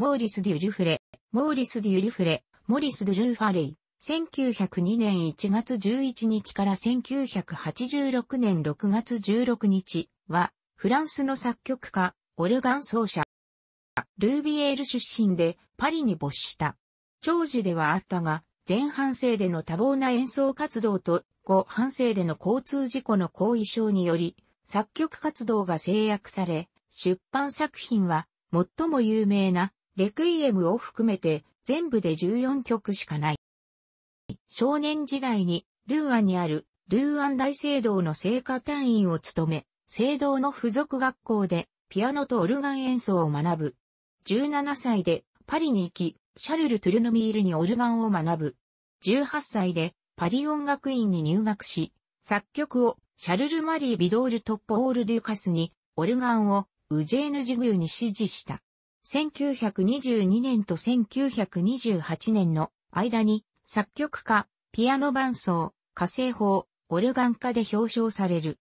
モーリス・デュ・リュフレ、モーリス・デュ・リュフレ、モリス・デュ・ルーファレイ、1902年1月11日から1986年6月16日は、フランスの作曲家、オルガン奏者。ルービエール出身で、パリに没した。長寿ではあったが、前半生での多忙な演奏活動と、後半生での交通事故の後遺症により、作曲活動が制約され、出版作品は、最も有名な、レクイエムを含めて全部で14曲しかない。少年時代にルーアンにあるルーアン大聖堂の聖歌隊員を務め、聖堂の付属学校でピアノとオルガン演奏を学ぶ。17歳でパリに行き、シャルル・トゥルノミールにオルガンを学ぶ。18歳でパリ音楽院に入学し、作曲をシャルル・マリー・ビドール・トッポオール・デュカスに、オルガンをウジェーヌ・ジグユに指示した。1922年と1928年の間に作曲家、ピアノ伴奏、火星法、オルガン家で表彰される。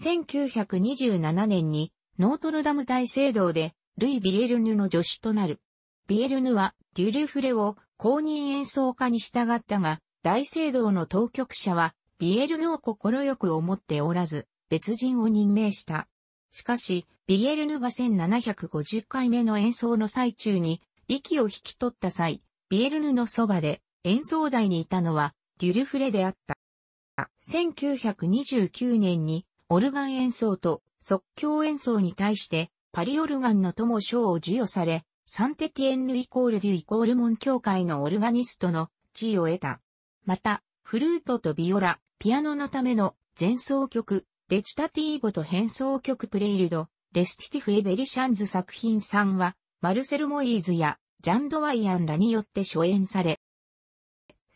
1927年にノートルダム大聖堂でルイ・ビエルヌの助手となる。ビエルヌはデュルフレを公認演奏家に従ったが、大聖堂の当局者はビエルヌを快く思っておらず、別人を任命した。しかし、ビエルヌが1750回目の演奏の最中に、息を引き取った際、ビエルヌのそばで演奏台にいたのは、デュルフレであった。1929年に、オルガン演奏と即興演奏に対して、パリオルガンの友賞を授与され、サンテティエンヌイコールデュイコールモン協会のオルガニストの地位を得た。また、フルートとビオラ、ピアノのための前奏曲、レチタティーボと変奏曲プレイルド、レスティティフ・エベリシャンズ作品3は、マルセル・モイーズやジャン・ドワイアンらによって初演され、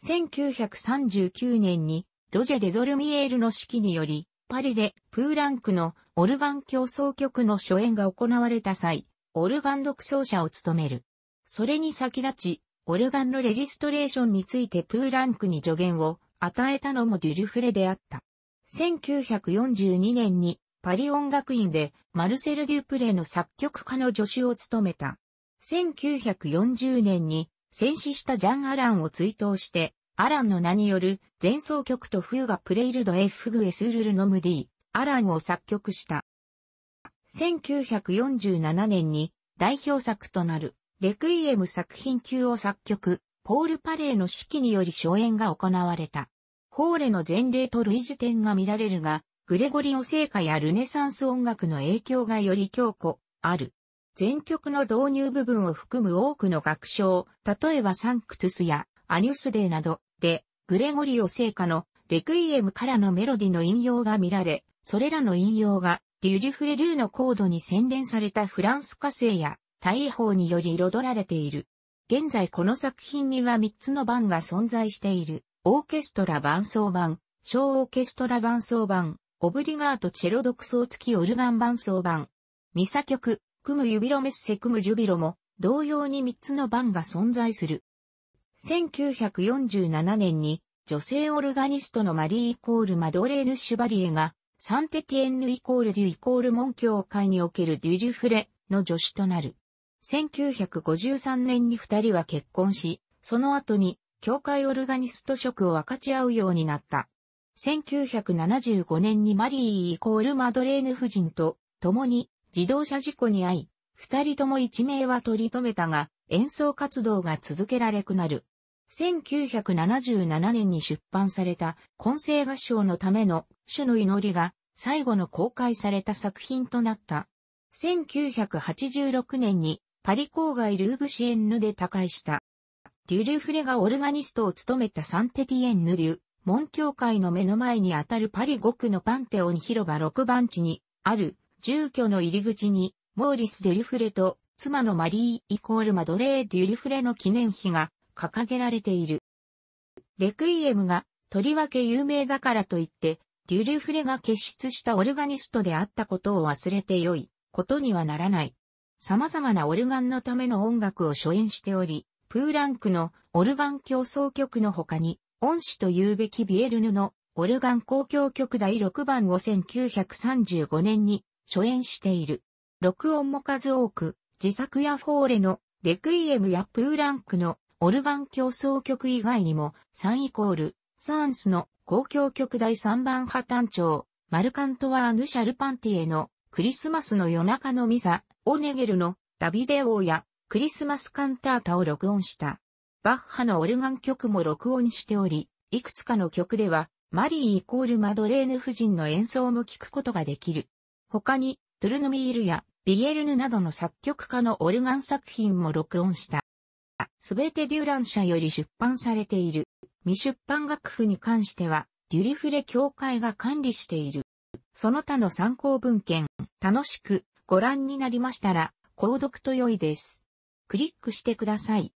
1939年にロジェ・デゾルミエールの指揮により、パリでプーランクのオルガン競争曲の初演が行われた際、オルガン独奏者を務める。それに先立ち、オルガンのレジストレーションについてプーランクに助言を与えたのもデュルフレであった。1942年にパリ音楽院でマルセル・デュプレの作曲家の助手を務めた。1940年に戦死したジャン・アランを追悼して、アランの名による前奏曲とフーガ・プレイルド・エフグ・エスルル・ノムディ、アランを作曲した。1947年に代表作となるレクイエム作品級を作曲、ポール・パレーの指揮により初演が行われた。ホーレの前例と類似点が見られるが、グレゴリオ聖歌やルネサンス音楽の影響がより強固、ある。全曲の導入部分を含む多くの楽章、例えばサンクトゥスやアニュスデーなどで、グレゴリオ聖歌のレクイエムからのメロディの引用が見られ、それらの引用がデュリフレルーのコードに洗練されたフランス歌声や大砲により彩られている。現在この作品には3つの版が存在している。オーケストラ伴奏版、小オーケストラ伴奏版、オブリガートチェロ独奏付きオルガン伴奏版。ミサ曲、クムユビロメッセクムジュビロも、同様に3つの版が存在する。1947年に、女性オルガニストのマリーイコールマドレーヌ・シュバリエが、サンテティエンヌイコールデュイコール門教会におけるデュリュフレの助手となる。1953年に二人は結婚し、その後に教会オルガニスト職を分かち合うようになった。1975年にマリーイコールマドレーヌ夫人と共に自動車事故に遭い、二人とも一命は取り留めたが、演奏活動が続けられくなる。1977年に出版された混声合唱のための種の祈りが最後の公開された作品となった。1986年にパリ郊外ルーブシエンヌで他界した。デュリュフレがオルガニストを務めたサンテティエンヌ・デュ、門教会の目の前にあたるパリ5区のパンテオン広場6番地にある住居の入り口にモーリス・デュリフレと妻のマリーイコールマドレー・デュリフレの記念碑が掲げられている。レクイエムがとりわけ有名だからといって、デュリフレが結出したオルガニストであったことを忘れてよいことにはならない。様々なオルガンのための音楽を初演しており、プーランクのオルガン競争曲の他に、恩師と言うべきビエルヌのオルガン交響曲第6番を1935年に初演している。録音も数多く、自作やフォーレのレクイエムやプーランクのオルガン競争曲以外にも3イコール、サーンスの交響曲第3番破綻長、マルカントワーヌ・シャルパンティエのクリスマスの夜中のミサ、オネゲルのダビデ王やクリスマスカンタータを録音した。バッハのオルガン曲も録音しており、いくつかの曲では、マリーイコールマドレーヌ夫人の演奏も聴くことができる。他に、トゥルヌミールやビエルヌなどの作曲家のオルガン作品も録音した。すべてデュラン社より出版されている。未出版楽譜に関しては、デュリフレ協会が管理している。その他の参考文献、楽しくご覧になりましたら、購読と良いです。クリックしてください。